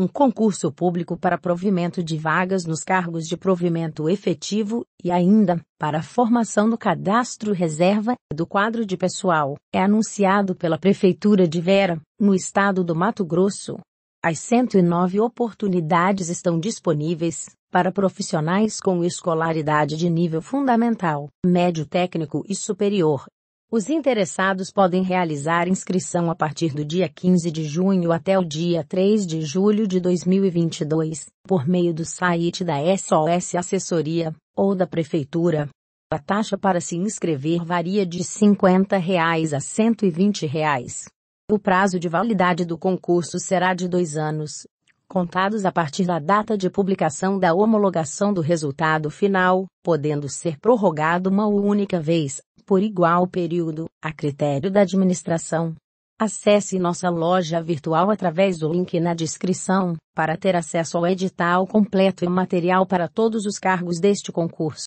um concurso público para provimento de vagas nos cargos de provimento efetivo e ainda para a formação do cadastro reserva do quadro de pessoal é anunciado pela prefeitura de Vera, no estado do Mato Grosso. As 109 oportunidades estão disponíveis para profissionais com escolaridade de nível fundamental, médio técnico e superior, os interessados podem realizar inscrição a partir do dia 15 de junho até o dia 3 de julho de 2022, por meio do site da SOS Assessoria ou da Prefeitura. A taxa para se inscrever varia de R$ 50 reais a R$ 120. Reais. O prazo de validade do concurso será de dois anos, contados a partir da data de publicação da homologação do resultado final, podendo ser prorrogado uma única vez por igual período, a critério da administração. Acesse nossa loja virtual através do link na descrição, para ter acesso ao edital completo e material para todos os cargos deste concurso.